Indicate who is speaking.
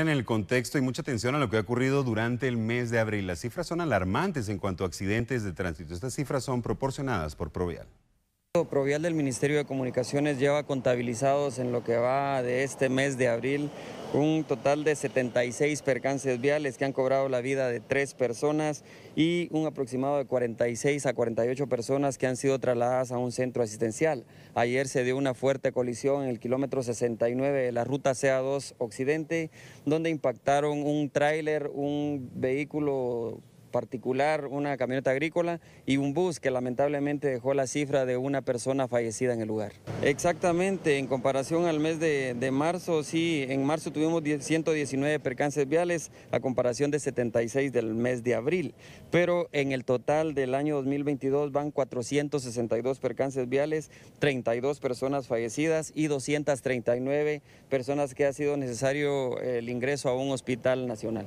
Speaker 1: en el contexto y mucha atención a lo que ha ocurrido durante el mes de abril. Las cifras son alarmantes en cuanto a accidentes de tránsito. Estas cifras son proporcionadas por Provial. Provial del Ministerio de
Speaker 2: Comunicaciones lleva contabilizados en lo que va de este mes de abril un total de 76 percances viales que han cobrado la vida de tres personas y un aproximado de 46 a 48 personas que han sido trasladadas a un centro asistencial. Ayer se dio una fuerte colisión en el kilómetro 69 de la ruta CA2 Occidente, donde impactaron un tráiler, un vehículo particular, una camioneta agrícola y un bus que lamentablemente dejó la cifra de una persona fallecida en el lugar. Exactamente, en comparación al mes de, marzo, sí, en marzo tuvimos 119 percances viales, a comparación de 76 del mes de abril, pero en el total del año 2022 van 462 percances viales, 32 personas fallecidas y 239 personas que ha sido necesario el ingreso a un hospital nacional.